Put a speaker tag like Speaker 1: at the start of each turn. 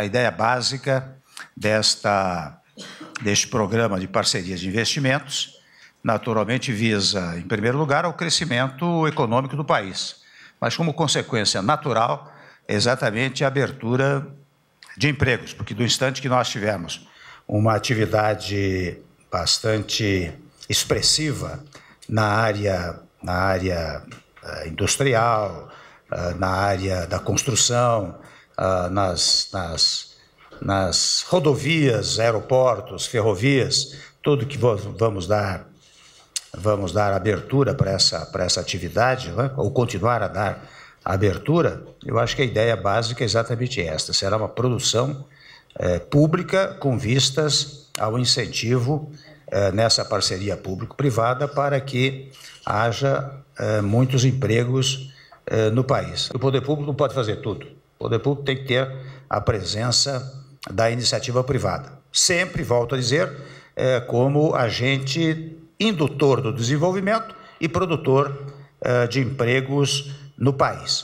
Speaker 1: A ideia básica desta, deste programa de parceria de investimentos, naturalmente, visa, em primeiro lugar, ao crescimento econômico do país, mas como consequência natural, é exatamente a abertura de empregos, porque do instante que nós tivermos uma atividade bastante expressiva na área, na área eh, industrial, eh, na área da construção, ah, nas, nas, nas rodovias, aeroportos, ferrovias, tudo que vamos dar vamos dar abertura para essa, para essa atividade, né? ou continuar a dar abertura, eu acho que a ideia básica é exatamente esta: será uma produção eh, pública com vistas ao incentivo eh, nessa parceria público-privada para que haja eh, muitos empregos no país. O poder público não pode fazer tudo poder público tem que ter a presença da iniciativa privada. Sempre, volto a dizer, é, como agente indutor do desenvolvimento e produtor é, de empregos no país.